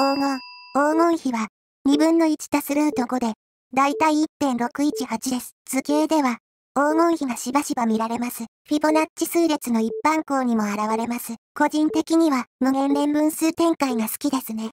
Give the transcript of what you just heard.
黄金、黄金比は、2分の1足すルート5で、だいたい1.618です。図形では、黄金比がしばしば見られます。フィボナッチ数列の一般項にも現れます。個人的には、無限連分数展開が好きですね。